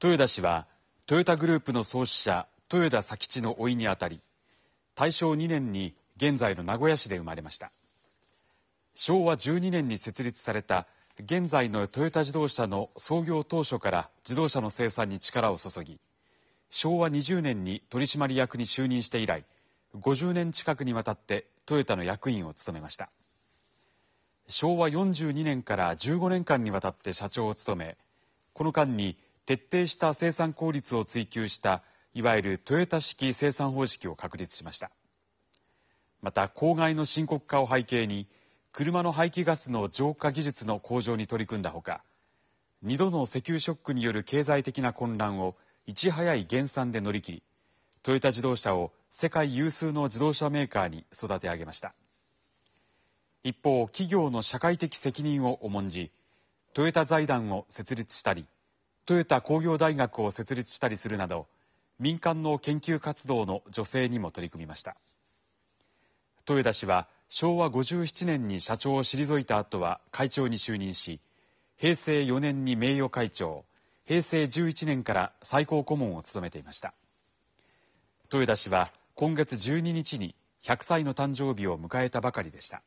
豊田氏はトヨタグループの創始者豊田佐吉の甥にあたり大正2年に現在の名古屋市で生まれました昭和12年に設立された現在のトヨタ自動車の創業当初から自動車の生産に力を注ぎ昭和20年に取締役に就任して以来50年近くにわたってトヨタの役員を務めました昭和42年から15年間にわたって社長を務めこの間に徹底した生産効率を追求したいわゆるトヨタ式生産方式を確立しましたまた公害の深刻化を背景に車の排気ガスの浄化技術の向上に取り組んだほか2度の石油ショックによる経済的な混乱をいち早い減産で乗り切りトヨタ自動車を世界有数の自動車メーカーに育て上げました一方企業の社会的責任を重んじトヨタ財団を設立したりトヨタ工業大学を設立したりするなど民間の研究活動の助成にも取り組みました豊田氏は昭和57年に社長を退いた後は会長に就任し平成4年に名誉会長平成11年から最高顧問を務めていました豊田氏は今月12日に100歳の誕生日を迎えたばかりでした。